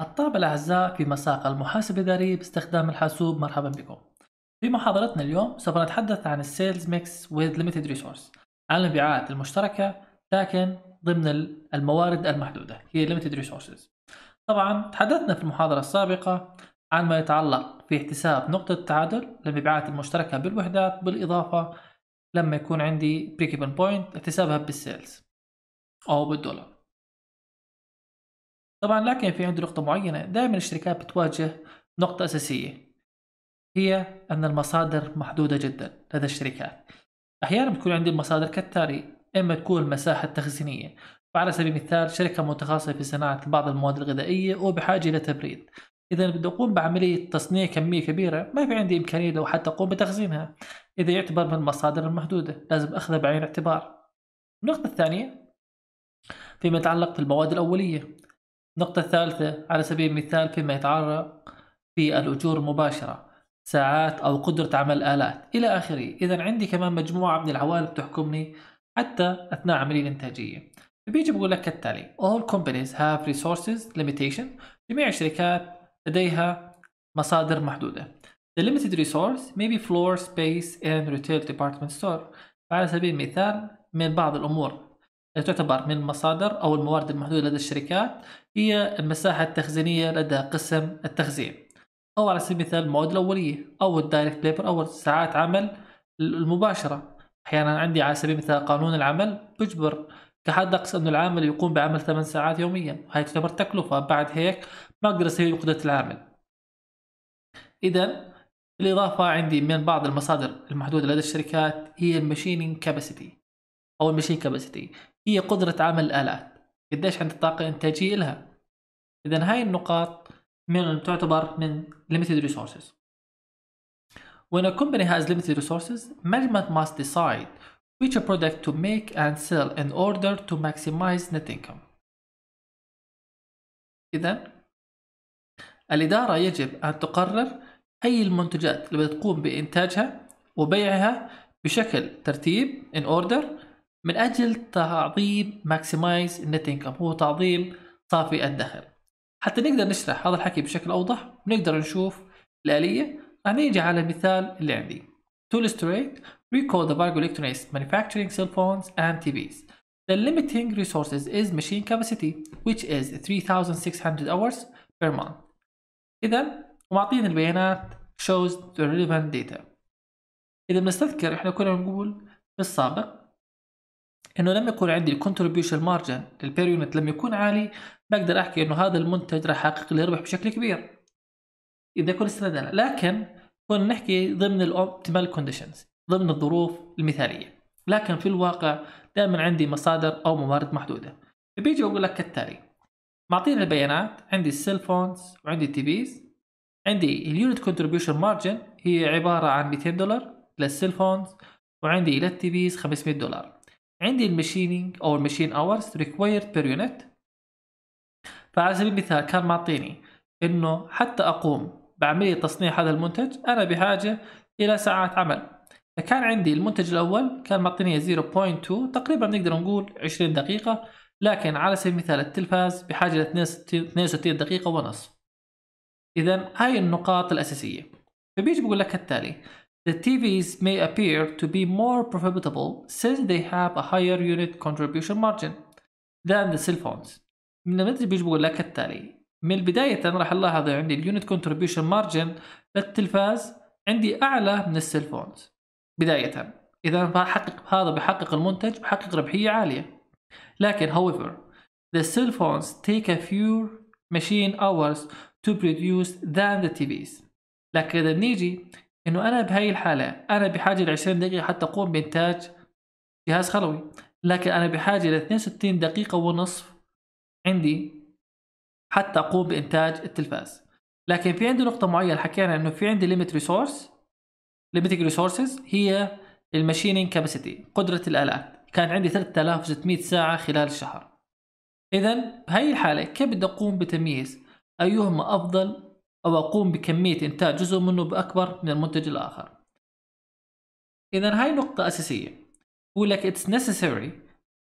الطلبة الأعزاء في مساق المحاسبة الإدارية باستخدام الحاسوب مرحبا بكم في محاضرتنا اليوم سوف نتحدث عن السيلز ميكس ويز ليمتد ريسورس عن المبيعات المشتركة لكن ضمن الموارد المحدودة هي ليمتد ريسورسز. طبعا تحدثنا في المحاضرة السابقة عما يتعلق في احتساب نقطة التعادل للمبيعات المشتركة بالوحدات بالإضافة لما يكون عندي بريك ايفن بوينت احتسابها بالسيلز أو بالدولار طبعا لكن في عندي نقطة معينة دائما الشركات بتواجه نقطة أساسية هي أن المصادر محدودة جدا لدى الشركات أحيانا بتكون عندي المصادر كالتالي إما تكون المساحة التخزينية فعلى سبيل المثال شركة متخصصة في صناعة بعض المواد الغذائية وبحاجة إلى تبريد اذا بدي اقوم بعمليه تصنيع كميه كبيره ما في عندي امكانيه لو حتى اقوم بتخزينها اذا يعتبر من المصادر المحدوده لازم اخذها بعين الاعتبار النقطه الثانيه فيما يتعلق في المواد الاوليه النقطه الثالثه على سبيل المثال فيما يتعلق في الاجور المباشرة ساعات أو قدرة عمل الالات إلى آخره إذا عندي كمان مجموعة من العوامل تحكمني حتى أثناء عملية الإنتاجية بيجي بقول لك كالتالي All companies have resources limitation جميع الشركات لديها مصادر محدودة The limited resource may be floor space and retail department store على سبيل المثال من بعض الأمور التي تعتبر من المصادر أو الموارد المحدودة لدى الشركات هي المساحة التخزينية لدى قسم التخزين أو على سبيل المثال المواد الأولية أو الدايركت ليبر أو ساعات عمل المباشرة أحيانا عندي على سبيل المثال قانون العمل بجبر كحد أقصى أن العامل يقوم بعمل 8 ساعات يوميا وهي تعتبر تكلفة بعد هيك ما اقدر اسوي وحدة العامل إذا الإضافة عندي من بعض المصادر المحدودة لدى الشركات هي الماشينينج كاباسيتي أو المشين كاباسيتي هي قدرة عمل الآلات قديش عند الطاقة الإنتاجية لها إذا هاي النقاط من تعتبر من limited resources When a company has limited resources, management must decide which product to make and sell in order to maximize net income. إذا الإدارة يجب أن تقرر أي المنتجات اللي بتقوم بإنتاجها وبيعها بشكل ترتيب in order من أجل تعظيم maximize net income هو تعظيم صافي الدخل حتى نقدر نشرح هذا الحكي بشكل أوضح ونقدر نشوف الآلية هنيجي نيجي على المثال اللي عندي To illustrate, recall the Bargo Electronics manufacturing cell phones and TVs. The limiting resources is machine capacity, which is 3,600 hours per month. اذا ومعطينا البيانات shows the relevant data اذا بنستذكر احنا كنا بنقول في السابق انه لما يكون عندي contribution margin للبير يونت لما يكون عالي بقدر احكي انه هذا المنتج راح يحقق لي ربح بشكل كبير اذا كل استندنا لكن كنا نحكي ضمن الاوبتيمال كونديشنز ضمن الظروف المثاليه لكن في الواقع دائما عندي مصادر او موارد محدوده بيجي اقول لك كالتالي معطيني البيانات عندي السيل فونز وعندي التي بيز عندي اليونت كونتريبيوشن مارجن هي عباره عن 200 دولار للسيل فونز وعندي للتي بيز 500 دولار عندي المشينينج او المشين اورز ريكوايرد بير يونت فعلى سبيل المثال كان معطيني انه حتى اقوم بعمليه تصنيع هذا المنتج انا بحاجه الى ساعات عمل فكان عندي المنتج الاول كان معطيني 0.2 تقريبا نقدر نقول 20 دقيقه لكن على سبيل المثال التلفاز بحاجة ل 62 دقيقة ونصف إذا هاي النقاط الأساسية فبيجي بقول لك التالي The TVs may appear to be more profitable since they have a higher unit contribution margin than the cell phones. من النتيجة بيجي بقول لك التالي من بداية راح ألاحظ عندي اليونت contribution مارجن للتلفاز عندي أعلى من السيل فونز بداية إذا بحقق هذا بحقق المنتج بحقق ربحية عالية لكن however the cell phones take a few machine hours to produce than the TVs لكن إذا بنيجي إنه أنا بهاي الحالة أنا بحاجة ل 20 دقيقة حتى أقوم بإنتاج جهاز خلوي لكن أنا بحاجة ل 62 دقيقة ونصف عندي حتى أقوم بإنتاج التلفاز لكن في عندي نقطة معينة حكينا إنه في عندي ليميت ريسورس limiting resources هي الماشينينج كاباسيتي قدرة الآلات كان عندي 3600 ساعة خلال الشهر إذا بهي الحالة كيف بدي أقوم بتمييز أيهما أفضل أو أقوم بكمية إنتاج جزء منه بأكبر من المنتج الآخر إذا هاي نقطة أساسية بقول لك it's necessary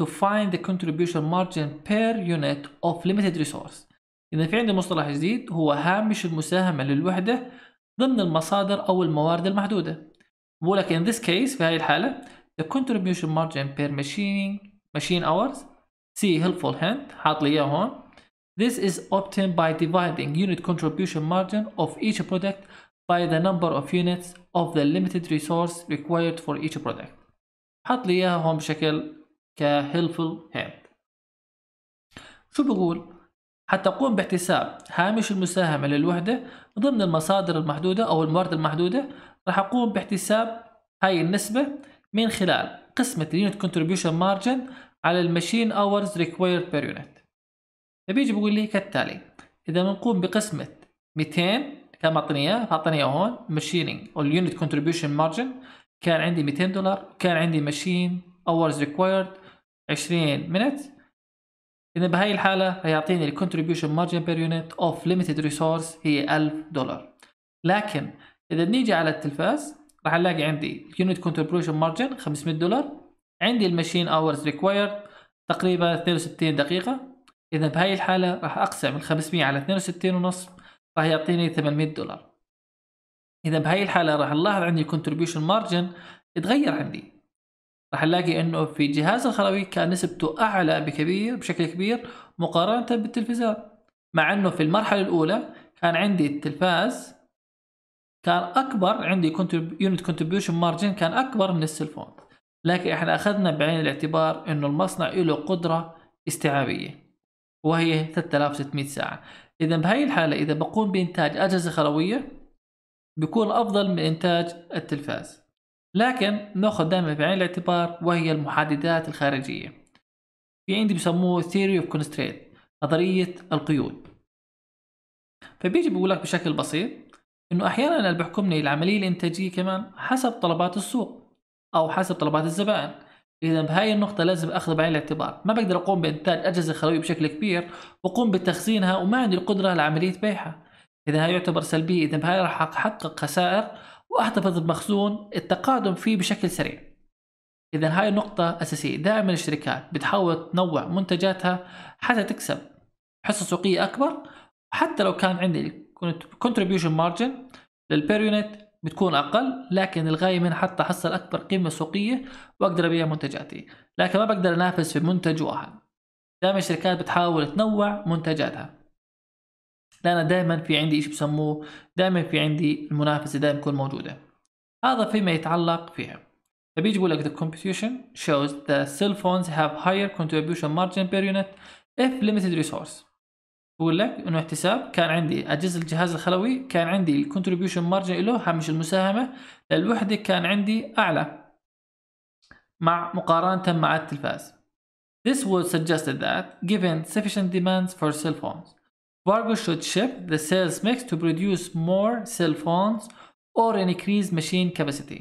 to find the contribution margin per unit of limited resource إذا في عندي مصطلح جديد هو هامش المساهمة للوحدة ضمن المصادر أو الموارد المحدودة بقول لك in this case في هاي الحالة The contribution margin per machining machine hours see helpful hint حاط لي هون This is obtained by dividing unit contribution margin of each product by the number of units of the limited resource required for each product. حاط لي اياها هون بشكل ك helpful hand. شو بقول؟ حتى قوم باحتساب هامش المساهمة للوحدة ضمن المصادر المحدودة أو الموارد المحدودة راح أقوم باحتساب هاي النسبة من خلال قسمة اليونت كونتريبيوشن مارجن على الماشين اورز ريكويرد بير يونت فبيجي بيقول لي كالتالي اذا بنقوم بقسمة 200 كان معطيني اياه فاعطيني اياه هون ماشينينج او اليونت كونتريبيوشن مارجن كان عندي 200 دولار وكان عندي ماشين اورز ريكويرد 20 مينت اذا بهي الحالة هيعطيني الكونتريبيوشن مارجن بير يونت اوف ليميتد ريسورس هي 1000 دولار لكن اذا بنيجي على التلفاز راح الاقي عندي يونت كونتربيوشن مارجن 500 دولار عندي الماشين اورز ريكوايرد تقريبا 62 دقيقه اذا بهاي الحاله راح اقسم ال 500 على 62 ونص راح يعطيني 800 دولار اذا بهاي الحاله راح نلاحظ عندي كونتربيوشن مارجن تغير عندي راح نلاقي انه في جهاز الخلوي كان نسبته اعلى بكبير بشكل كبير مقارنه بالتلفزيون مع انه في المرحله الاولى كان عندي التلفاز كان اكبر عندي يونت كونتريبيوشن مارجن كان اكبر من السيلفون لكن احنا اخذنا بعين الاعتبار انه المصنع له قدره استيعابيه وهي 3600 ساعه اذا بهي الحاله اذا بقوم بانتاج اجهزه خلويه بيكون افضل من انتاج التلفاز لكن ناخذ دائما بعين الاعتبار وهي المحددات الخارجيه في عندي بسموه theory of constraint نظريه القيود فبيجي بيقول لك بشكل بسيط انه احيانا اللي بحكمني العمليه الانتاجيه كمان حسب طلبات السوق او حسب طلبات الزبائن اذا بهاي النقطه لازم اخذها بعين الاعتبار ما بقدر اقوم بانتاج اجهزه خلويه بشكل كبير واقوم بتخزينها وما عندي القدره على عمليه بيعها اذا هاي يعتبر سلبيه اذا بهاي راح احقق خسائر واحتفظ بمخزون التقادم فيه بشكل سريع اذا هاي النقطة اساسيه دائما الشركات بتحاول تنوع منتجاتها حتى تكسب حصه سوقيه اكبر حتى لو كان عندي كونتريبيوشن مارجن للبير يونت بتكون اقل لكن الغايه من حتى احصل اكبر قيمه سوقيه واقدر ابيع منتجاتي لكن ما بقدر انافس في منتج واحد دائما الشركات بتحاول تنوع منتجاتها لان دائما في عندي شيء بسموه دائما في عندي المنافسة دائما تكون موجودة هذا فيما يتعلق فيها فبيجي بيقول لك the competition shows that cell phones have higher contribution margin per unit if limited resource بقول لك انه احتساب كان عندي اجهزه الجهاز الخلوي كان عندي الكونتريبيوشن مارجن له هامش المساهمه للوحده كان عندي اعلى مع مقارنه مع التلفاز This would suggested that given sufficient demands for cell phones Vargo should ship the sales mix to produce more cell phones or increase machine capacity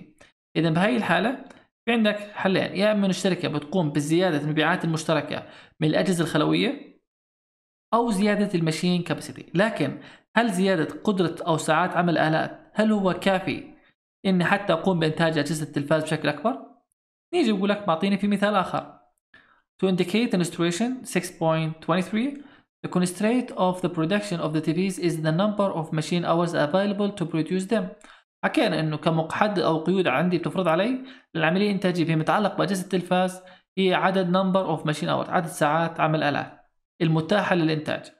اذا بهي الحاله في عندك حلين يا اما الشركه بتقوم بزياده المبيعات المشتركه من الاجهزه الخلويه أو زيادة الماشين كاباسيتي لكن هل زيادة قدرة أو ساعات عمل الآلات هل هو كافي إني حتى أقوم بإنتاج أجهزة التلفاز بشكل أكبر؟ نيجي نقول لك معطيني في مثال آخر To indicate an illustration 6.23 The constraint of the production of the TVs is the number of machine hours available to produce them حكينا انه كمقحد او قيود عندي بتفرض علي العمليه الانتاجيه فيما يتعلق باجهزه التلفاز هي عدد number of machine hours عدد ساعات عمل الات المتاحة للإنتاج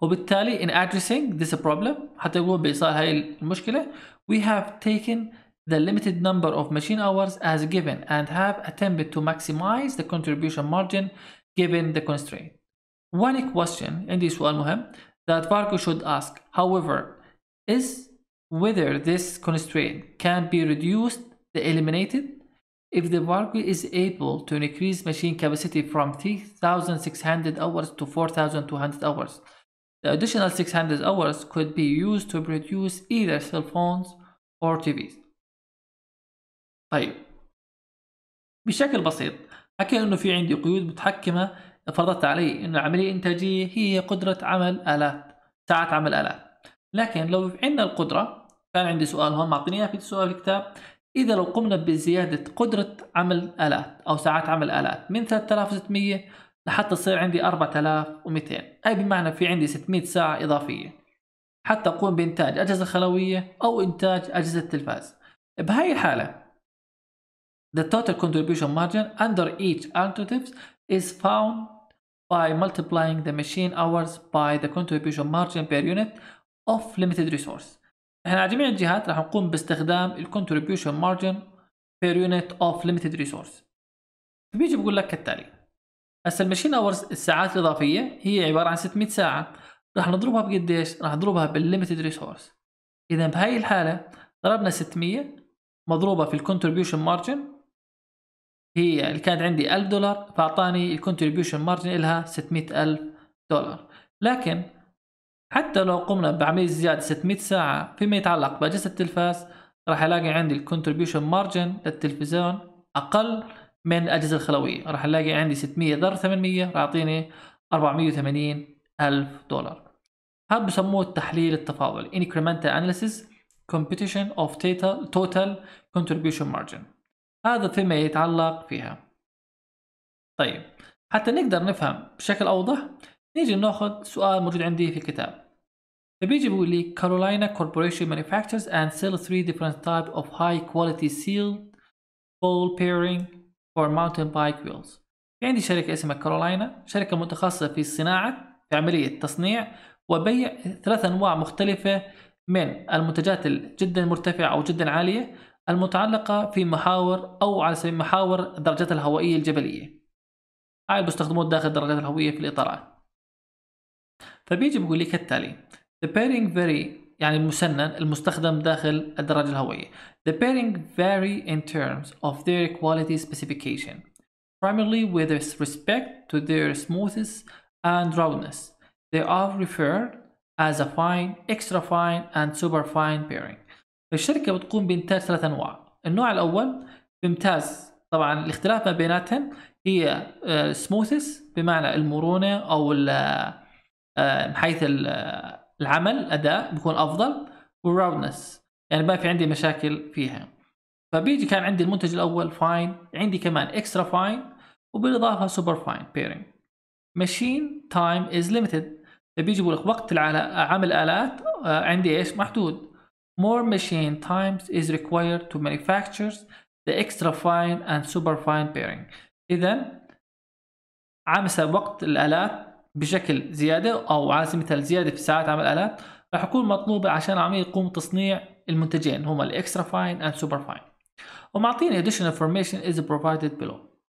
وبالتالي in addressing this problem حتى يقوم بإيصال هاي المشكلة we have taken the limited number of machine hours as given and have attempted to maximize the contribution margin given the constraint. One question عندي سؤال مهم that Varco should ask however is whether this constraint can be reduced eliminated If the Barbie is able to increase machine capacity from 3,600 hours to 4,200 hours, the additional 600 hours could be used to produce either cell phones or TVs. طيب بشكل بسيط حكى انه في عندي قيود متحكمة فرضت علي انه العملية الانتاجية هي قدرة عمل الات ساعات عمل الات لكن لو عندنا القدرة كان عندي سؤال هون معطيني اياه في سؤال الكتاب إذا لو قمنا بزيادة قدرة عمل آلات أو ساعات عمل آلات من 3600 لحتى تصير عندي 4200 أي بمعنى في عندي 600 ساعة إضافية حتى أقوم بإنتاج أجهزة خلوية أو إنتاج أجهزة تلفاز بهاي الحالة The total contribution margin under each alternatives is found by multiplying the machine hours by the contribution margin per unit of limited resource احنا على جميع الجهات راح نقوم باستخدام الكونتريبيوشن مارجن بير يونت اوف ليميتد ريسورس فبيجي بقول لك كالتالي هسه المشين اورز الساعات الاضافيه هي عباره عن 600 ساعه راح نضربها بقديش؟ راح نضربها بالليميتد ريسورس اذا بهي الحاله ضربنا 600 مضروبه في الكونتريبيوشن مارجن هي اللي كانت عندي 1000 دولار فاعطاني الكونتريبيوشن مارجن لها 600000 دولار لكن حتى لو قمنا بعملية زيادة 600 ساعة فيما يتعلق بأجهزة التلفاز راح ألاقي عندي الكونتريبيوشن مارجن للتلفزيون أقل من الأجهزة الخلوية راح ألاقي عندي 600 ضرب 800 راح يعطيني 480 ألف دولار هذا بسموه التحليل التفاضلي incremental analysis competition of total contribution margin هذا فيما يتعلق فيها طيب حتى نقدر نفهم بشكل أوضح نيجي ناخذ سؤال موجود عندي في الكتاب فبيجي بيقول لي Carolina Corporation manufactures and sells three different types of high quality sealed ball pairing for mountain bike wheels. في عندي شركة اسمها كارولاينا شركة متخصصة في صناعة في عملية تصنيع وبيع ثلاث أنواع مختلفة من المنتجات جدا مرتفعة أو جدا عالية المتعلقة في محاور أو على سبيل محاور الدرجات الهوائية الجبلية. هاي بيستخدموه داخل الدرجات الهوائية في الإطارات. فبيجي بيقول لك التالي The pairing very يعني المسنن المستخدم داخل الدراجة الهوائية The pairing vary in terms of their quality specification primarily with respect to their smoothness and roundness They are referred as a fine, extra fine and super fine pairing فالشركة بتقوم بإنتاج ثلاث أنواع النوع الأول بيمتاز طبعا الاختلاف ما بيناتهم هي سموثس بمعنى المرونة أو آه، بحيث العمل اداء بيكون افضل والراوندنس يعني ما في عندي مشاكل فيها فبيجي كان عندي المنتج الاول فاين عندي كمان اكسترا فاين وبالاضافه سوبر فاين بيرنج ماشين تايم از ليميتد فبيجي يقول لك وقت عمل الالات آه، عندي ايش محدود more machine times is required to manufacture the extra fine and super fine pairing اذا عمسة وقت الالات بشكل زياده او على سبيل المثال زياده في ساعات عمل الالات راح تكون مطلوبه عشان العميل يقوم تصنيع المنتجين هما الاكسترا فاين اند سوبر فاين ومعطيني additional information is provided below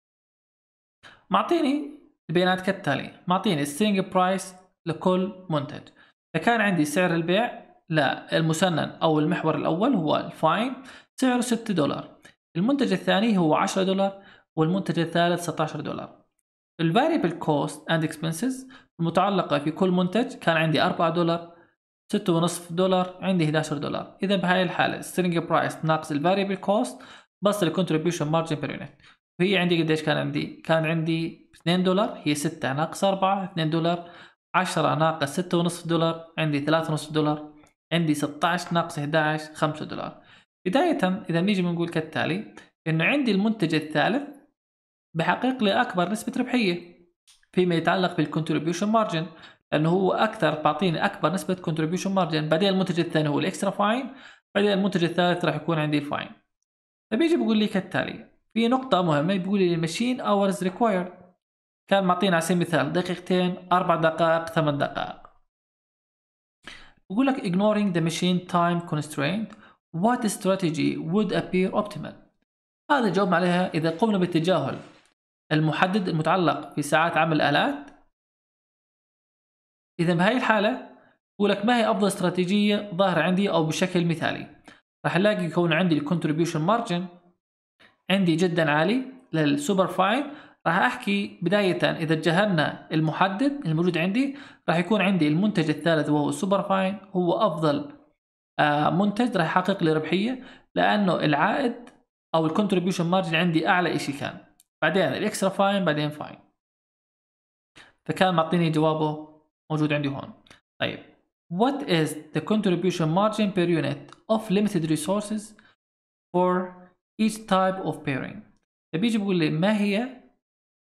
معطيني البيانات كالتالي معطيني السينج برايس لكل منتج فكان عندي سعر البيع للمسنن او المحور الاول هو الفاين سعره 6 دولار المنتج الثاني هو 10 دولار والمنتج الثالث 16 دولار variable كوست اند اكسبنسز المتعلقة في كل منتج كان عندي 4 دولار 6.5 دولار عندي 11 دولار اذا بهاي الحالة string برايس ناقص variable كوست بس الكونتريبيوشن مارجن per unit وهي عندي قديش كان عندي؟ كان عندي 2 دولار هي 6 ناقص 4 2 دولار 10 ناقص 6.5 دولار عندي 3.5 دولار عندي 16 ناقص 11 5 دولار بداية إذا نيجي بنقول كالتالي إنه عندي المنتج الثالث بحقق لي أكبر نسبة ربحية فيما يتعلق بالكونتريبيوشن مارجن لأنه هو أكثر بعطيني أكبر نسبة كونتريبيوشن مارجن بعدين المنتج الثاني هو الإكسترا فاين بعدين المنتج الثالث راح يكون عندي الفاين فبيجي بقول لي كالتالي في نقطة مهمة بيقول لي المشين اورز ريكوايرد كان معطينا على سبيل المثال دقيقتين أربع دقائق ثمان دقائق بقول لك ignoring the machine time constraint what strategy would appear optimal هذا جاوبنا عليها إذا قمنا بالتجاهل المحدد المتعلق في ساعات عمل الآلات إذا بهي الحالة بقول لك ما هي أفضل استراتيجية ظاهرة عندي أو بشكل مثالي راح نلاقي يكون عندي الكونتريبيوشن مارجن عندي جدا عالي للسوبر فاين راح احكي بداية اذا جهلنا المحدد الموجود عندي راح يكون عندي المنتج الثالث وهو السوبر فاين هو افضل آه، منتج راح يحقق لي ربحية لانه العائد او الكونتريبيوشن مارجن عندي اعلى شيء كان بعدين الاكسترا فاين بعدين فاين فكان معطيني جوابه موجود عندي هون طيب what is the contribution margin per unit of limited resources for each type of pairing فبيجي بيقول لي ما هي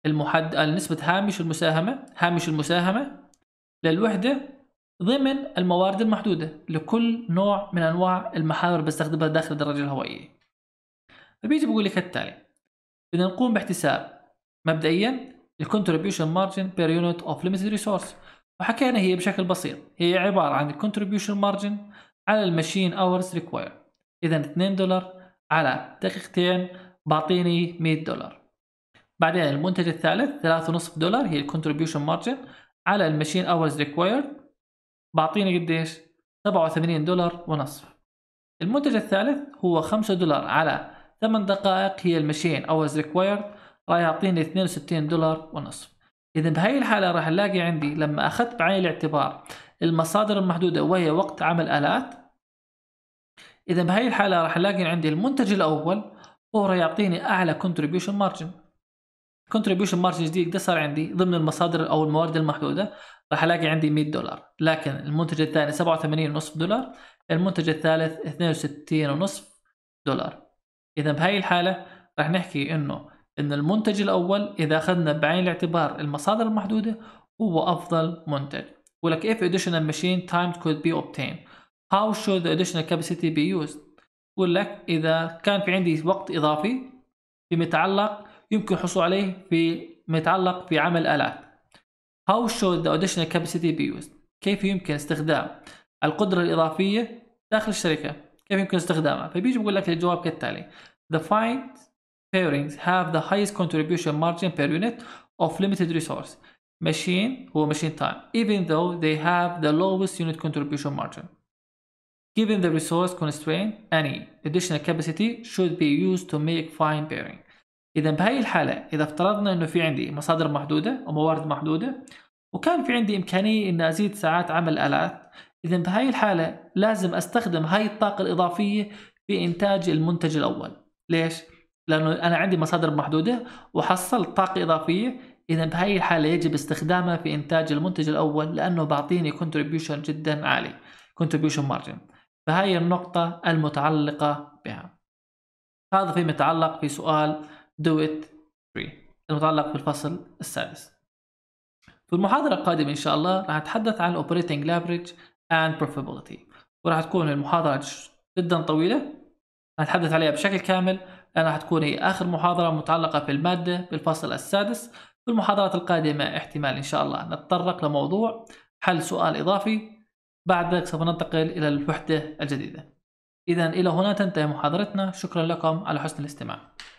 المحد نسبة هامش المساهمة هامش المساهمة للوحدة ضمن الموارد المحدودة لكل نوع من أنواع المحاور بستخدمها داخل الدراجة الهوائية فبيجي بيقول لي كالتالي بدنا نقوم باحتساب مبدئيا الكونتريبيوشن مارجن بير يونت اوف ليميتد ريسورس وحكينا هي بشكل بسيط هي عباره عن الكونتريبيوشن مارجن على الماشين اورز ريكوير اذا 2 دولار على دقيقتين بعطيني 100 دولار بعدين المنتج الثالث 3.5 دولار هي الكونتريبيوشن مارجن على الماشين اورز ريكوير بعطيني قديش 87 دولار ونصف المنتج الثالث هو 5 دولار على ثمان دقائق هي المشين اورز required راح يعطيني 62 دولار ونصف إذا بهي الحالة راح نلاقي عندي لما أخذت بعين الاعتبار المصادر المحدودة وهي وقت عمل آلات إذا بهي الحالة راح نلاقي عندي المنتج الأول هو راح يعطيني أعلى كونتريبيوشن مارجن كونتريبيوشن مارجن جديد ده صار عندي ضمن المصادر أو الموارد المحدودة راح ألاقي عندي 100 دولار لكن المنتج الثاني 87.5 دولار المنتج الثالث 62.5 دولار إذا بهاي الحالة رح نحكي إنه إن المنتج الأول إذا أخذنا بعين الاعتبار المصادر المحدودة هو أفضل منتج ولك if additional machine time could be obtained how should the additional capacity be used يقول لك إذا كان في عندي وقت إضافي فيما يتعلق يمكن الحصول عليه في متعلق في عمل آلات how should the additional capacity be used كيف يمكن استخدام القدرة الإضافية داخل الشركة كيف يمكن استخدامها فبيجي بيقول لك الجواب كالتالي the fine pairings have the highest contribution margin per unit of limited resource machine هو machine time even though they have the lowest unit contribution margin given the resource constraint any additional capacity should be used to make fine pairing اذا بهي الحاله اذا افترضنا انه في عندي مصادر محدوده وموارد محدوده وكان في عندي امكانيه اني ازيد ساعات عمل الات إذا بهاي الحالة لازم أستخدم هاي الطاقة الإضافية في إنتاج المنتج الأول ليش؟ لأنه أنا عندي مصادر محدودة وحصلت طاقة إضافية إذا بهاي الحالة يجب استخدامها في إنتاج المنتج الأول لأنه بعطيني contribution جدا عالي contribution margin فهاي النقطة المتعلقة بها هذا فيما يتعلق في سؤال do it free المتعلق بالفصل السادس في المحاضرة القادمة إن شاء الله راح أتحدث عن Operating Leverage and profitability وراح تكون المحاضرة جدا طويلة هنتحدث عليها بشكل كامل لأن راح تكون هي آخر محاضرة متعلقة بالمادة بالفصل السادس في المحاضرات القادمة احتمال إن شاء الله نتطرق لموضوع حل سؤال إضافي بعد ذلك سوف ننتقل إلى الوحدة الجديدة إذا إلى هنا تنتهي محاضرتنا شكرا لكم على حسن الاستماع